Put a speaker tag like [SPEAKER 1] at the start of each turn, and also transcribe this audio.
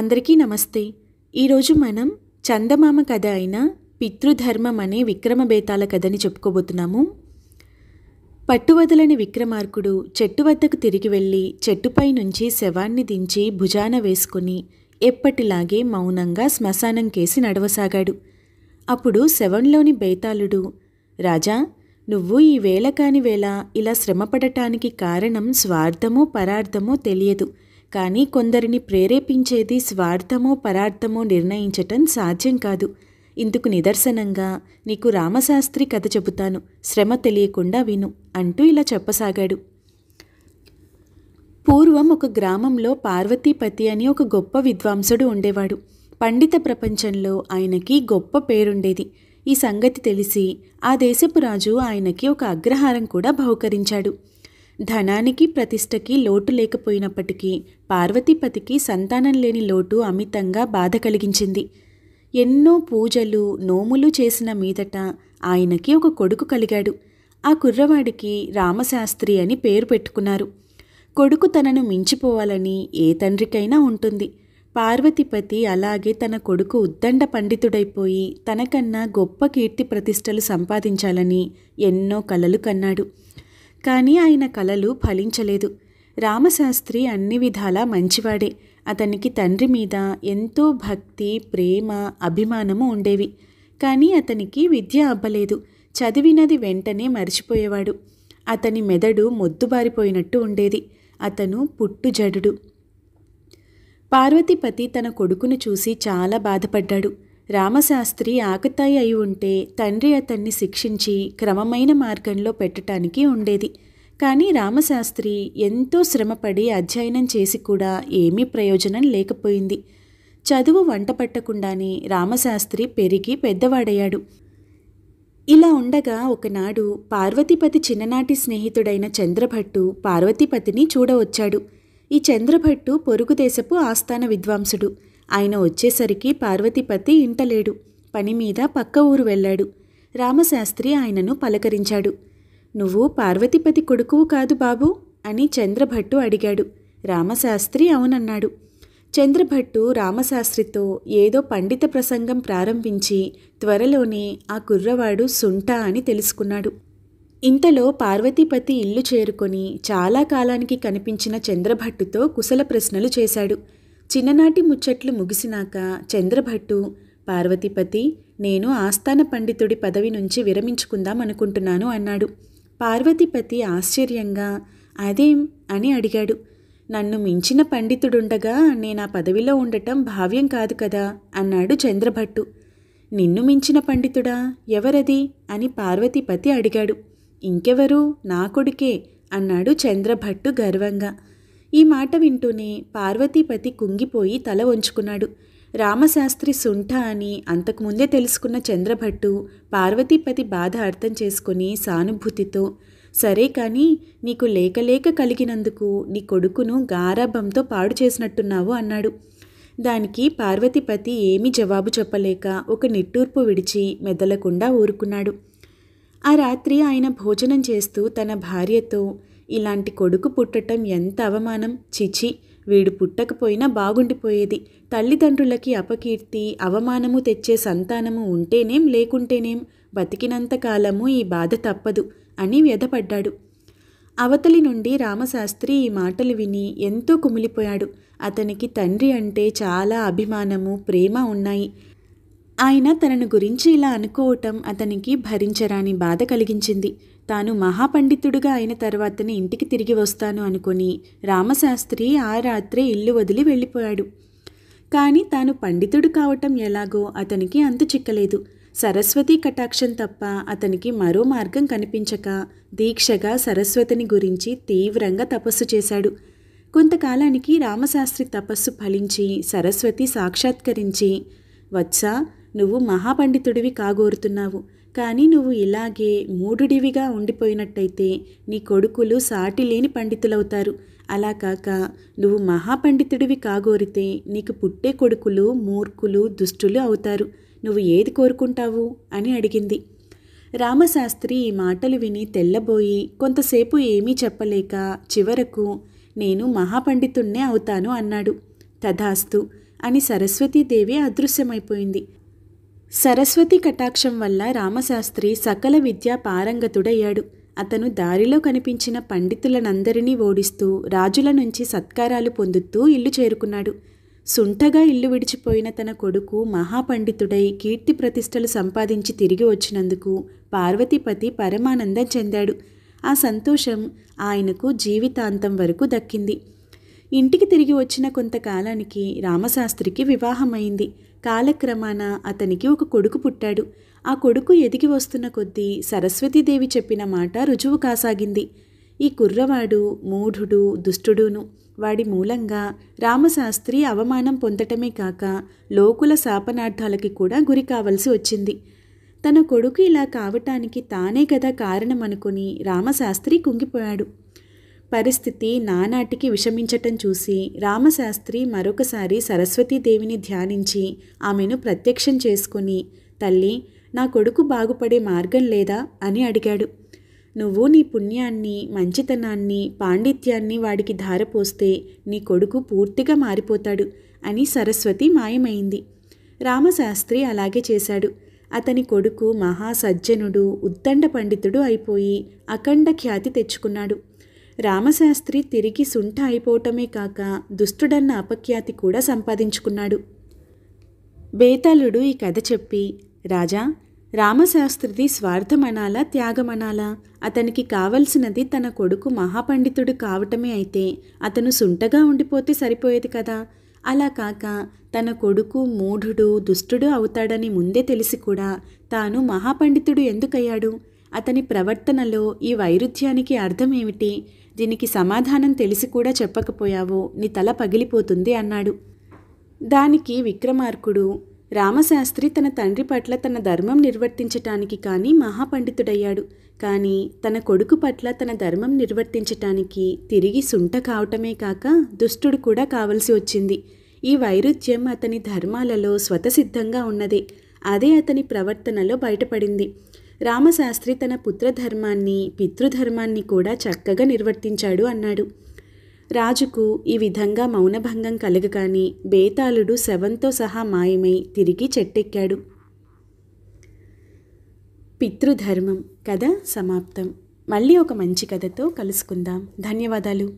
[SPEAKER 1] అందరికీ నమస్తే ఈరోజు మనం చందమామ కథ అయిన పితృధర్మం అనే విక్రమబేతాల కథని చెప్పుకోబోతున్నాము పట్టువదలని విక్రమార్కుడు చెట్టు వద్దకు తిరిగి వెళ్ళి చెట్టుపై నుంచి శవాన్ని దించి భుజాన వేసుకుని ఎప్పటిలాగే మౌనంగా శ్మశానం కేసి నడవసాగాడు అప్పుడు శవంలోని బేతాళుడు రాజా నువ్వు ఈ వేళ కాని వేళ ఇలా శ్రమపడటానికి కారణం స్వార్థమో పరార్థమో తెలియదు కానీ కొందరిని ప్రేరేపించేది స్వార్థమో పరార్థమో నిర్ణయించటం సాధ్యం కాదు ఇందుకు నిదర్శనంగా నీకు రామశాస్త్రి కథ చెబుతాను శ్రమ తెలియకుండా విను అంటూ ఇలా చెప్పసాగాడు పూర్వం ఒక గ్రామంలో పార్వతీపతి అని ఒక గొప్ప విద్వాంసుడు ఉండేవాడు పండిత ప్రపంచంలో ఆయనకి గొప్ప పేరుండేది ఈ సంగతి తెలిసి ఆ దేశపు రాజు ఆయనకి ఒక అగ్రహారం కూడా బహుకరించాడు ధనానికి ప్రతిష్టకి లోటు లేకపోయినప్పటికీ పార్వతీపతికి సంతానం లేని లోటు అమితంగా బాధ కలిగించింది ఎన్నో పూజలు నోములు చేసిన మీదట ఆయనకి ఒక కొడుకు కలిగాడు ఆ కుర్రవాడికి రామశాస్త్రి అని పేరు పెట్టుకున్నారు కొడుకు తనను మించిపోవాలని ఏ తండ్రికైనా ఉంటుంది పార్వతిపతి అలాగే తన కొడుకు ఉద్దండ పండితుడైపోయి తనకన్నా గొప్ప కీర్తి ప్రతిష్టలు సంపాదించాలని ఎన్నో కలలు కన్నాడు కానీ ఆయన కలలు ఫలించలేదు రామశాస్త్రి అన్ని విధాలా మంచివాడే అతనికి తండ్రి మీద ఎంతో భక్తి ప్రేమ అభిమానము ఉండేవి కానీ అతనికి విద్య అవ్వలేదు చదివినది వెంటనే మర్చిపోయేవాడు అతని మెదడు మొద్దుబారిపోయినట్టు ఉండేది అతను పుట్టు జడుడు పార్వతీపతి తన కొడుకును చూసి చాలా బాధపడ్డాడు రామశాస్త్రి ఆకతాయి అయి ఉంటే తండ్రి అతన్ని శిక్షించి క్రమమైన మార్గంలో పెట్టటానికి ఉండేది కానీ రామశాస్త్రి ఎంతో శ్రమపడి అధ్యయనం చేసి కూడా ఏమీ ప్రయోజనం లేకపోయింది చదువు వంట పట్టకుండానే రామశాస్త్రి పెరిగి పెద్దవాడయ్యాడు ఇలా ఉండగా ఒకనాడు పార్వతీపతి చిన్ననాటి స్నేహితుడైన చంద్రభట్టు పార్వతీపతిని చూడవచ్చాడు ఈ చంద్రభట్టు పొరుగు దేశపు ఆస్థాన విద్వాంసుడు ఆయన వచ్చేసరికి పార్వతీపతి ఇంటలేడు పని మీద పక్క ఊరు వెళ్ళాడు రామశాస్త్రి ఆయనను పలకరించాడు నువ్వు పార్వతీపతి కొడుకువు కాదు బాబు అని చంద్రభట్టు అడిగాడు రామశాస్త్రి అవునన్నాడు చంద్రభట్టు రామశాస్త్రితో ఏదో పండిత ప్రసంగం ప్రారంభించి త్వరలోనే ఆ కుర్రవాడు సుంట అని తెలుసుకున్నాడు ఇంతలో పార్వతీపతి ఇల్లు చేరుకొని చాలా కాలానికి కనిపించిన చంద్రభట్టుతో కుశల ప్రశ్నలు చేశాడు చిన్ననాటి ముచ్చట్లు ముగిసినాక చంద్రభట్టు పార్వతీపతి నేను ఆస్థాన పండితుడి పదవి నుంచి విరమించుకుందాం అనుకుంటున్నాను అన్నాడు పార్వతీపతి ఆశ్చర్యంగా అదేం అని అడిగాడు నన్ను మించిన పండితుడుండగా నేను ఆ పదవిలో ఉండటం భావ్యం కాదు కదా అన్నాడు చంద్రభట్టు నిన్ను మించిన పండితుడా ఎవరది అని పార్వతీపతి అడిగాడు ఇంకెవరు నా కొడుకే అన్నాడు చంద్రభట్టు గర్వంగా ఈ మాట వింటూనే పార్వతీపతి కుంగిపోయి తల వంచుకున్నాడు రామశాస్త్రి సుంఠ అని అంతకుముందే తెలుసుకున్న చంద్రభట్టు పార్వతీపతి బాధ అర్థం చేసుకుని సానుభూతితో సరే కానీ నీకు లేకలేక కలిగినందుకు నీ కొడుకును గారాభంతో పాడు చేసినట్టున్నావు అన్నాడు దానికి పార్వతీపతి ఏమీ జవాబు చెప్పలేక ఒక నిట్టూర్పు విడిచి మెదలకుండా ఊరుకున్నాడు ఆ రాత్రి ఆయన భోజనం చేస్తూ తన భార్యతో ఇలాంటి కొడుకు పుట్టటం ఎంత అవమానం చిచి వీడు పుట్టకపోయినా బాగుండిపోయేది తల్లిదండ్రులకి అపకీర్తి అవమానము తెచ్చే సంతానము ఉంటేనేం లేకుంటేనేం బతికినంతకాలము ఈ బాధ తప్పదు అని వ్యధపడ్డాడు అవతలి నుండి రామశాస్త్రి ఈ మాటలు విని ఎంతో కుమిలిపోయాడు అతనికి తండ్రి అంటే చాలా అభిమానము ప్రేమ ఉన్నాయి ఆయన తనను గురించి ఇలా అనుకోవటం అతనికి భరించరాని బాధ కలిగించింది తాను మహాపండితుడుగా అయిన తర్వాతనే ఇంటికి తిరిగి వస్తాను అనుకుని రామశాస్త్రి ఆ రాత్రే ఇల్లు వదిలి వెళ్ళిపోయాడు కానీ తాను పండితుడు కావటం ఎలాగో అతనికి అంతు చిక్కలేదు సరస్వతి కటాక్షం తప్ప అతనికి మరో మార్గం కనిపించక దీక్షగా సరస్వతిని గురించి తీవ్రంగా తపస్సు చేశాడు కొంతకాలానికి రామశాస్త్రి తపస్సు ఫలించి సరస్వతి సాక్షాత్కరించి వత్స నువ్వు మహాపండితుడివి కాగోరుతున్నావు కానీ నువ్వు ఇలాగే మూడుడివిగా ఉండిపోయినట్టయితే నీ కొడుకులు సాటి లేని పండితులవుతారు అలా కాక నువ్వు మహాపండితుడివి కాగోరితే నీకు పుట్టే కొడుకులు మూర్ఖులు దుష్టులు అవుతారు నువ్వు ఏది కోరుకుంటావు అని అడిగింది రామశాస్త్రి ఈ మాటలు విని తెల్లబోయి కొంతసేపు ఏమీ చెప్పలేక చివరకు నేను మహాపండితుణ్ణే అవుతాను అన్నాడు తథాస్తు అని సరస్వతీదేవి అదృశ్యమైపోయింది సరస్వతి కటాక్షం వల్ల రామశాస్త్రి సకల విద్యా పారంగతుడయ్యాడు అతను దారిలో కనిపించిన పండితులనందరినీ ఓడిస్తూ రాజుల నుంచి సత్కారాలు పొందుతూ ఇల్లు చేరుకున్నాడు సుంఠగా ఇల్లు విడిచిపోయిన తన కొడుకు మహాపండితుడై కీర్తి ప్రతిష్టలు సంపాదించి తిరిగి వచ్చినందుకు పార్వతీపతి పరమానందం చెందాడు ఆ సంతోషం ఆయనకు జీవితాంతం వరకు దక్కింది ఇంటికి తిరిగి వచ్చిన కొంతకాలానికి రామశాస్త్రికి వివాహమైంది కాలక్రమాన అతనికి ఒక కొడుకు పుట్టాడు ఆ కొడుకు ఎదిగి వస్తున్న కొద్దీ సరస్వతీదేవి చెప్పిన మాట రుజువు కాసాగింది ఈ కుర్రవాడు మూఢుడు దుష్టుడును వాడి మూలంగా రామశాస్త్రి అవమానం పొందటమే కాక లోకుల శాపనార్థాలకి కూడా గురి కావలసి వచ్చింది తన కొడుకు ఇలా కావటానికి తానే కదా కారణం రామశాస్త్రి కుంగిపోయాడు పరిస్థితి నానాటికి విషమించటం చూసి రామశాస్త్రి మరొకసారి సరస్వతీదేవిని ధ్యానించి ఆమెను ప్రత్యక్షం చేసుకుని తల్లి నా కొడుకు బాగుపడే మార్గం లేదా అని అడిగాడు నువ్వు నీ పుణ్యాన్ని మంచితనాన్ని పాండిత్యాన్ని వాడికి ధారపోస్తే నీ కొడుకు పూర్తిగా మారిపోతాడు అని సరస్వతి మాయమైంది రామశాస్త్రి అలాగే చేశాడు అతని కొడుకు మహాసజ్జనుడు ఉద్దండ పండితుడు అయిపోయి అఖండ ఖ్యాతి తెచ్చుకున్నాడు రామశాస్త్రి తిరిగి సుంట అయిపోవటమే కాక దుష్టుడన్న అపఖ్యాతి కూడా సంపాదించుకున్నాడు బేతాళుడు ఈ కథ చెప్పి రాజా రామశాస్త్రిది స్వార్థమనాలా త్యాగమనాలా అతనికి కావలసినది తన కొడుకు మహాపండితుడు కావటమే అయితే అతను సుంటగా ఉండిపోతే సరిపోయేది కదా అలా కాక తన కొడుకు మూఢుడు దుష్టుడు అవుతాడని ముందే తెలిసి కూడా తాను మహాపండితుడు ఎందుకయ్యాడు అతని ప్రవర్తనలో ఈ వైరుధ్యానికి అర్థం ఏమిటి దీనికి సమాధానం తెలిసి కూడా చెప్పకపోయావో నీ తల పగిలిపోతుంది అన్నాడు దానికి విక్రమార్కుడు రామశాస్త్రి తన తండ్రి పట్ల తన ధర్మం నిర్వర్తించటానికి కానీ మహాపండితుడయ్యాడు కానీ తన కొడుకు పట్ల తన ధర్మం నిర్వర్తించటానికి తిరిగి సుంట కావటమే కాక దుష్టుడు కూడా కావలసి వచ్చింది ఈ వైరుధ్యం అతని ధర్మాలలో స్వతసిద్ధంగా ఉన్నదే అదే అతని ప్రవర్తనలో బయటపడింది రామశాస్త్రి తన పుత్రధర్మాన్ని పితృధర్మాన్ని కూడా చక్కగా నిర్వర్తించాడు అన్నాడు రాజుకు ఈ విధంగా మౌనభంగం కలగగాని బేతాళుడు శవంతో సహా మాయమై తిరిగి చెట్టెక్కాడు పితృధర్మం కథ సమాప్తం మళ్ళీ ఒక మంచి కథతో కలుసుకుందాం ధన్యవాదాలు